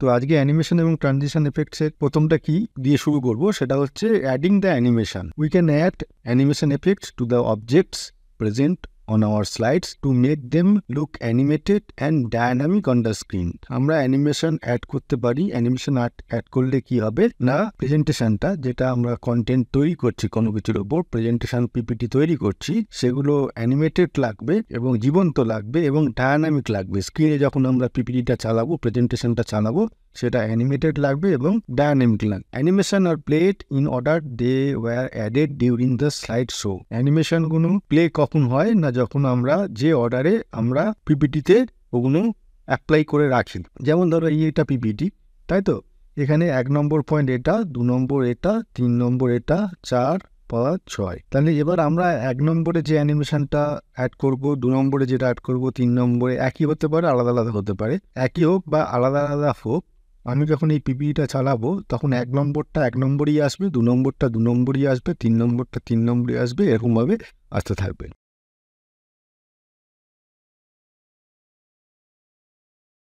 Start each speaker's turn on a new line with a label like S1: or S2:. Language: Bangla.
S1: তো আজকে অ্যানিমেশন এবং ট্রানজিশন এফেক্টসের প্রথমটা কি দিয়ে শুরু করব সেটা হচ্ছে adding the animation we can add animation effects to the objects present on our slides to make them look animated and dynamic on the screen আমরা অ্যানিমেশন অ্যাড করতে পারি অ্যানিমেশন অ্যাড করলে কি হবে না প্রেজেন্টেশনটা যেটা আমরা কন্টেন্ট তৈরি করছি কোনো কিছুর ওপর প্রেজেন্টেশন পিপিটি তৈরি করছি সেগুলো অ্যানিমেটেড লাগবে এবং জীবন্ত লাগবে এবং ডায়নামিক লাগবে স্ক্রিনে যখন আমরা পিপিটিটা চালাবো প্রেজেন্টেশনটা চালাবো সেটা অ্যানিমেটেড লাগবে এবং ডায়নামিক লাগবে animation are played in order they were added during the slide show অ্যানিমেশনগুলো প্লে কখন হয় না যখন আমরা যে অর্ডারে আমরা পিপিটিতে ওগুলো অ্যাপ্লাই করে রাখি যেমন ধরো এই এটা পিপিটি তাই তো এখানে এক নম্বর পয়েন্ট এটা দু নম্বর এটা তিন নম্বর এটা চার পাঁচ ছয় তাহলে এবার আমরা এক নম্বরে যে অ্যানিমেশনটা অ্যাড করব দু নম্বরে যেটা অ্যাড করব তিন নম্বরে একই হতে পারে আলাদা আলাদা হতে পারে একই হোক বা আলাদা আলাদা হোক আমি যখন এই পিপিইটা চালাবো তখন এক নম্বরটা এক নম্বরই আসবে দু নম্বরটা দু নম্বরই আসবে তিন নম্বরটা তিন নম্বরই আসবে এরকমভাবে আসতে থাকবে